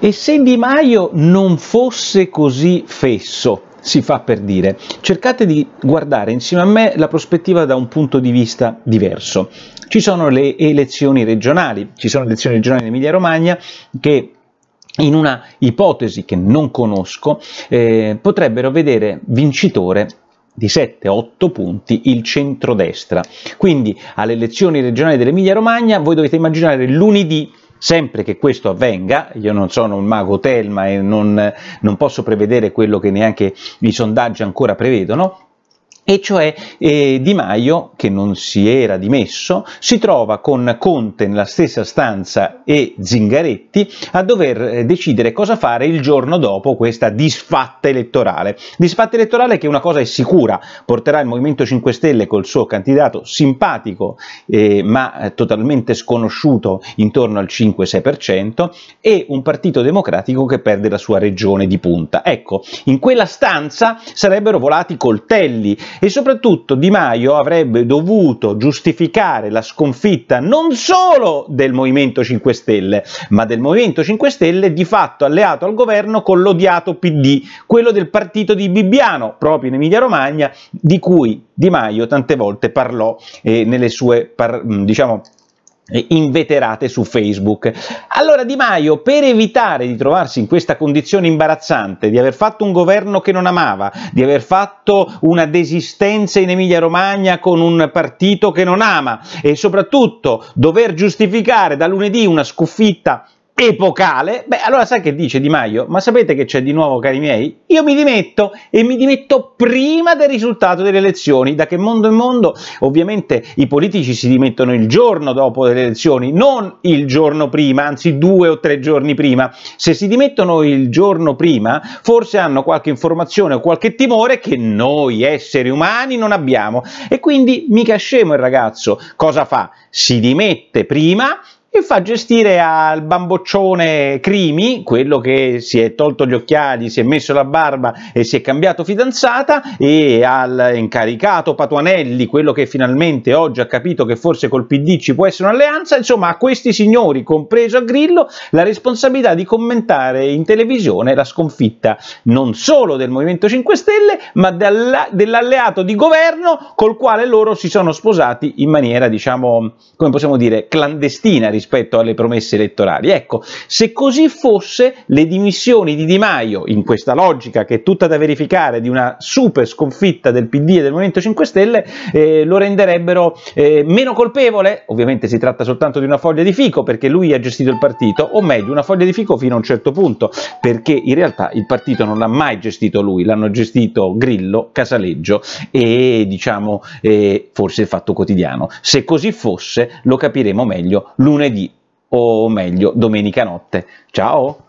E se Di Maio non fosse così fesso, si fa per dire, cercate di guardare insieme a me la prospettiva da un punto di vista diverso. Ci sono le elezioni regionali, ci sono le elezioni regionali in Emilia-Romagna che in una ipotesi che non conosco eh, potrebbero vedere vincitore di 7-8 punti il centrodestra. Quindi alle elezioni regionali dell'Emilia-Romagna voi dovete immaginare lunedì sempre che questo avvenga, io non sono un mago Telma e non, non posso prevedere quello che neanche i sondaggi ancora prevedono, e cioè eh, Di Maio che non si era dimesso, si trova con Conte nella stessa stanza e Zingaretti a dover eh, decidere cosa fare il giorno dopo questa disfatta elettorale. Disfatta elettorale che una cosa è sicura, porterà il Movimento 5 Stelle col suo candidato simpatico eh, ma eh, totalmente sconosciuto intorno al 5-6% e un partito democratico che perde la sua regione di punta. Ecco, in quella stanza sarebbero volati coltelli e soprattutto Di Maio avrebbe dovuto giustificare la sconfitta non solo del Movimento 5 Stelle, ma del Movimento 5 Stelle di fatto alleato al governo con l'odiato PD, quello del partito di Bibbiano, proprio in Emilia Romagna, di cui Di Maio tante volte parlò eh, nelle sue par- diciamo, eh, inveterate su Facebook. Allora Di Maio, per evitare di trovarsi in questa condizione imbarazzante, di aver fatto un governo che non amava, di aver fatto una desistenza in Emilia-Romagna con un partito che non ama e soprattutto dover giustificare da lunedì una sconfitta epocale, beh, allora sai che dice Di Maio? Ma sapete che c'è di nuovo, cari miei? Io mi dimetto e mi dimetto prima del risultato delle elezioni, da che mondo è mondo, ovviamente i politici si dimettono il giorno dopo le elezioni, non il giorno prima, anzi due o tre giorni prima. Se si dimettono il giorno prima, forse hanno qualche informazione o qualche timore che noi esseri umani non abbiamo e quindi mica scemo il ragazzo, cosa fa? Si dimette prima e fa gestire al bamboccione Crimi, quello che si è tolto gli occhiali, si è messo la barba e si è cambiato fidanzata, e al incaricato Patuanelli, quello che finalmente oggi ha capito che forse col PD ci può essere un'alleanza, insomma a questi signori, compreso a Grillo, la responsabilità di commentare in televisione la sconfitta non solo del Movimento 5 Stelle, ma dell'alleato di governo col quale loro si sono sposati in maniera, diciamo, come possiamo dire, clandestina rispetto rispetto alle promesse elettorali. Ecco, se così fosse, le dimissioni di Di Maio, in questa logica che è tutta da verificare di una super sconfitta del PD e del Movimento 5 Stelle, eh, lo renderebbero eh, meno colpevole. Ovviamente si tratta soltanto di una foglia di fico perché lui ha gestito il partito, o meglio, una foglia di fico fino a un certo punto, perché in realtà il partito non l'ha mai gestito lui, l'hanno gestito Grillo, Casaleggio e diciamo eh, forse il Fatto Quotidiano. Se così fosse, lo capiremo meglio lunedì o meglio domenica notte. Ciao!